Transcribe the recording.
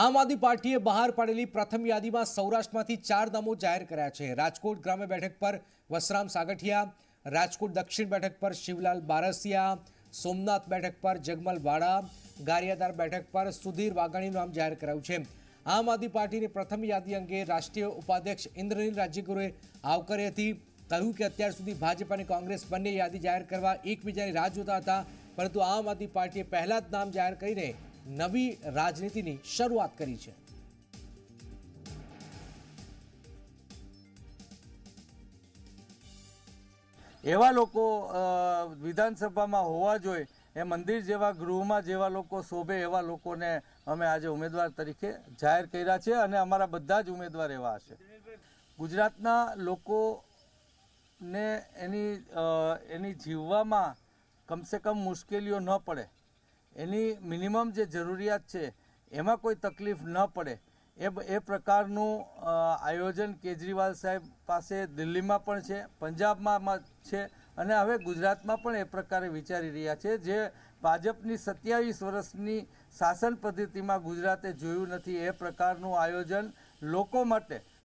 આમ આદમી પાર્ટીએ બહાર પાડેલી પ્રથમ યાદીમાં સૌરાષ્ટ્રમાંથી ચાર નામો જાહેર કર્યા છે રાજકોટ ગ્રામ્ય બેઠક પર વસરામ સાગઠિયા રાજકોટ દક્ષિણ બેઠક પર શિવલાલ બારસિયા સોમનાથ બેઠક પર જગમલ વાડા ગારિયાદાર બેઠક પર સુધીર વાઘાણીનું નામ જાહેર કરાયું છે આમ આદમી પાર્ટીની પ્રથમ યાદી અંગે રાષ્ટ્રીય ઉપાધ્યક્ષ ઇન્દ્રનીલ રાજ્યગુરુએ આવકારી હતી કહ્યું કે અત્યાર સુધી ભાજપ અને કોંગ્રેસ બંને યાદી જાહેર કરવા એકબીજાની રાહ જોતા હતા પરંતુ આમ આદમી પાર્ટીએ પહેલાં જ નામ જાહેર કરીને નવી રાજનીતિની શરૂઆત કરી છે એવા લોકો વિધાનસભામાં હોવા જોઈએ એ મંદિર જેવા ગૃહમાં જેવા લોકો શોભે એવા લોકોને અમે આજે ઉમેદવાર તરીકે જાહેર કર્યા છે અને અમારા બધા જ ઉમેદવાર એવા હશે ગુજરાતના લોકોને એની એની જીવવામાં કમસે કમ મુશ્કેલીઓ ન પડે એની મિનિમમ જે જરૂરિયાત છે એમાં કોઈ તકલીફ ન પડે એ એ પ્રકારનું આયોજન કેજરીવાલ સાહેબ પાસે દિલ્હીમાં પણ છે પંજાબમાં છે અને હવે ગુજરાતમાં પણ એ પ્રકારે વિચારી રહ્યા છે જે ભાજપની સત્યાવીસ વર્ષની શાસન પદ્ધતિમાં ગુજરાતે જોયું નથી એ પ્રકારનું આયોજન લોકો માટે